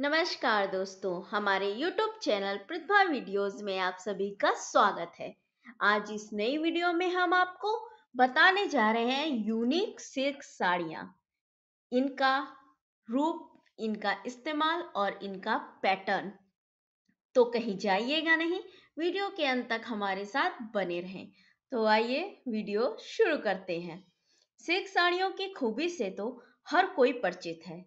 नमस्कार दोस्तों हमारे YouTube चैनल प्रतिभा वीडियोस में आप सभी का स्वागत है आज इस नई वीडियो में हम आपको बताने जा रहे हैं यूनिक सिल्क साड़ियां इनका रूप इनका इस्तेमाल और इनका पैटर्न तो कहीं जाइएगा नहीं वीडियो के अंत तक हमारे साथ बने रहें तो आइए वीडियो शुरू करते हैं सिल्क साड़ियों की खूबी से तो हर कोई परिचित है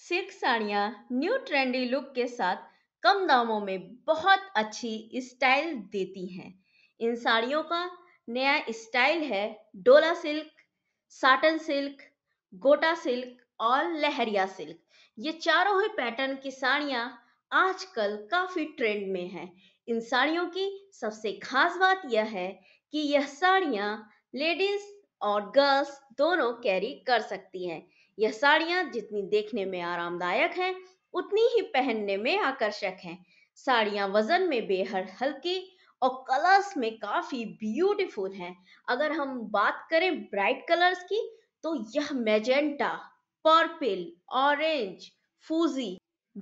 सिल्क साड़ियाँ न्यू ट्रेंडी लुक के साथ कम दामों में बहुत अच्छी स्टाइल देती हैं इन साड़ियों का नया स्टाइल है डोला सिल्क साटन सिल्क गोटा सिल्क और लहरिया सिल्क ये चारों ही पैटर्न की साड़ियाँ आजकल काफ़ी ट्रेंड में हैं इन साड़ियों की सबसे खास बात यह है कि यह साड़ियाँ लेडीज़ और गर्ल्स दोनों कैरी कर सकती हैं यह साड़ियाँ जितनी देखने में आरामदायक हैं उतनी ही पहनने में आकर्षक हैं साड़ियाँ वजन में बेहद हल्की और कलर्स में काफ़ी ब्यूटीफुल हैं अगर हम बात करें ब्राइट कलर्स की तो यह मैजेंटा पर्पल ऑरेंज फूजी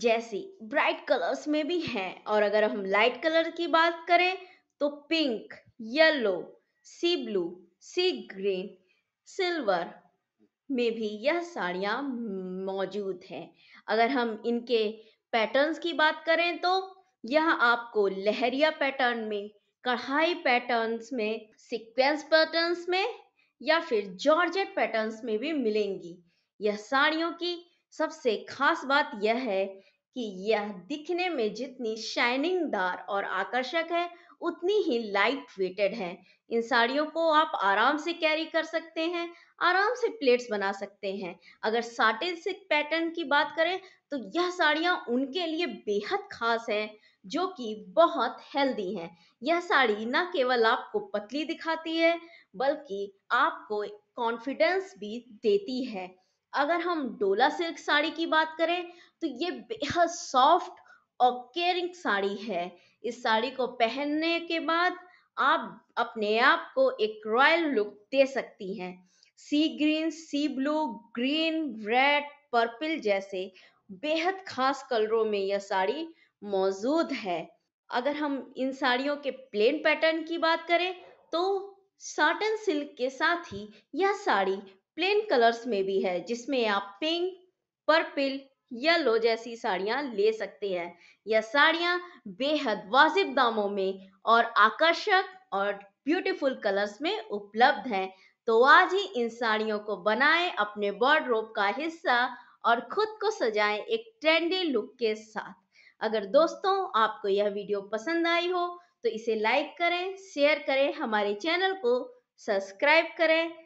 जैसी ब्राइट कलर्स में भी हैं और अगर हम लाइट कलर की बात करें तो pink yellow sea blue sea green silver में भी यह साड़ियाँ मौजूद हैं अगर हम इनके पैटर्न्स की बात करें तो यह आपको लहरिया पैटर्न में कढ़ाई पैटर्न्स में सीक्वेंस पैटर्न्स में या फिर जॉर्जेट पैटर्न्स में भी मिलेंगी यह साड़ियों की सबसे खास बात यह है कि यह दिखने में जितनी शाइनिंग दार और आकर्षक है उतनी ही लाइट वेटेड है इन साड़ियों को आप आराम से कैरी कर सकते हैं आराम से प्लेट्स बना सकते हैं अगर साटे से पैटर्न की बात करें तो यह साड़ियाँ उनके लिए बेहद खास हैं जो कि बहुत हेल्दी हैं यह साड़ी न केवल आपको पतली दिखाती है बल्कि आपको कॉन्फिडेंस भी देती है अगर हम डोला सिल्क साड़ी की बात करें तो ये बेहद सॉफ्ट और केयरिंग साड़ी है इस साड़ी को पहनने के बाद आप अपने आप को एक रॉयल लुक दे सकती हैं sea green sea blue green red purple जैसे बेहद खास कलरों में यह साड़ी मौजूद है अगर हम इन साड़ियों के प्लेन पैटर्न की बात करें तो साटन सिल्क के साथ ही यह साड़ी प्लेन कलर्स में भी है जिसमें आप पिंक पर्पल येलो जैसी साड़ियां ले सकते हैं यह साड़ियां बेहद वाजिब दामों में और आकर्षक और ब्यूटीफुल कलर्स में उपलब्ध हैं तो आज ही इन साड़ियों को बनाएं अपने वार्डरोब का हिस्सा और खुद को सजाएं एक ट्रेंडी लुक के साथ अगर दोस्तों आपको यह वीडियो पसंद आई हो तो इसे लाइक करें शेयर करें हमारे चैनल को सब्सक्राइब करें